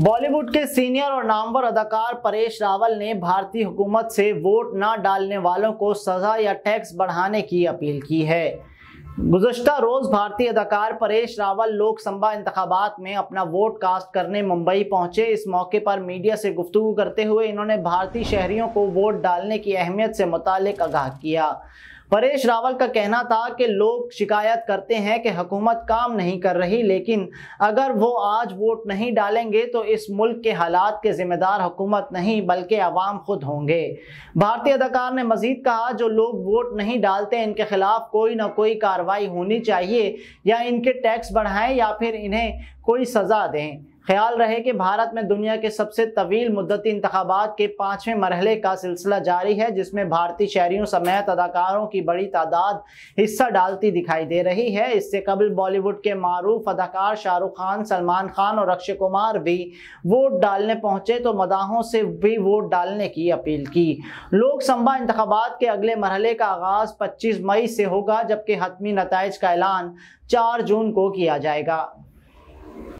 बॉलीवुड के सीनियर और नामवर अदाकार परेश रावल ने भारतीय हुकूमत से वोट न डालने वालों को सजा या टैक्स बढ़ाने की अपील की है गुजशत रोज़ भारतीय अदाकार परेश रावल लोकसभा इंतबात में अपना वोट कास्ट करने मुंबई पहुंचे इस मौके पर मीडिया से गुफ्तु करते हुए इन्होंने भारतीय शहरियों को वोट डालने की अहमियत से मुतल आगाह किया परेश रावल का कहना था कि लोग शिकायत करते हैं कि हुकूमत काम नहीं कर रही लेकिन अगर वो आज वोट नहीं डालेंगे तो इस मुल्क के हालात के जिम्मेदार हुकूमत नहीं बल्कि अवाम खुद होंगे भारतीय अदाकार ने मजीद कहा जो लोग वोट नहीं डालते इनके खिलाफ कोई ना कोई कार्रवाई होनी चाहिए या इनके टैक्स बढ़ाएं या फिर इन्हें कोई सज़ा दें ख्याल रहे कि भारत में दुनिया के सबसे तवील मुद्दती इंतबात के पाँचवें मरहले का सिलसिला जारी है जिसमें भारतीय शहरीों समेत अदाकारों की बड़ी तादाद हिस्सा डालती दिखाई दे रही है इससे कबल बॉलीवुड के मरूफ अदाकार शाहरुख खान सलमान खान और अक्षय कुमार भी वोट डालने पहुँचे तो मदाहों से भी वोट डालने की अपील की लोकसभा इंतबात के अगले मरहले का आगाज़ पच्चीस मई से होगा जबकि हतमी नतज का ऐलान चार जून को किया जाएगा